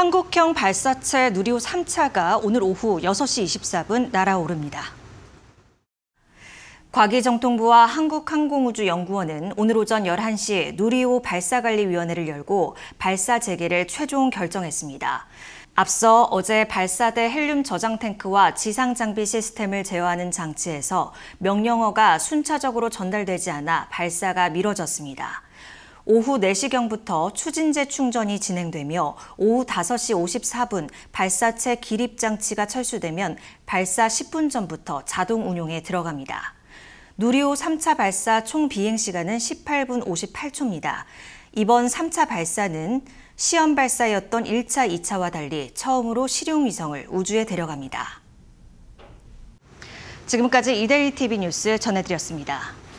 한국형 발사체 누리호 3차가 오늘 오후 6시 24분 날아오릅니다. 과기정통부와 한국항공우주연구원은 오늘 오전 11시 누리호 발사관리위원회를 열고 발사 재개를 최종 결정했습니다. 앞서 어제 발사대 헬륨 저장 탱크와 지상 장비 시스템을 제어하는 장치에서 명령어가 순차적으로 전달되지 않아 발사가 미뤄졌습니다. 오후 4시경부터 추진제 충전이 진행되며 오후 5시 54분 발사체 기립 장치가 철수되면 발사 10분 전부터 자동 운용에 들어갑니다. 누리호 3차 발사 총 비행 시간은 18분 58초입니다. 이번 3차 발사는 시험 발사였던 1차, 2차와 달리 처음으로 실용위성을 우주에 데려갑니다. 지금까지 이데일TV 뉴스 전해드렸습니다.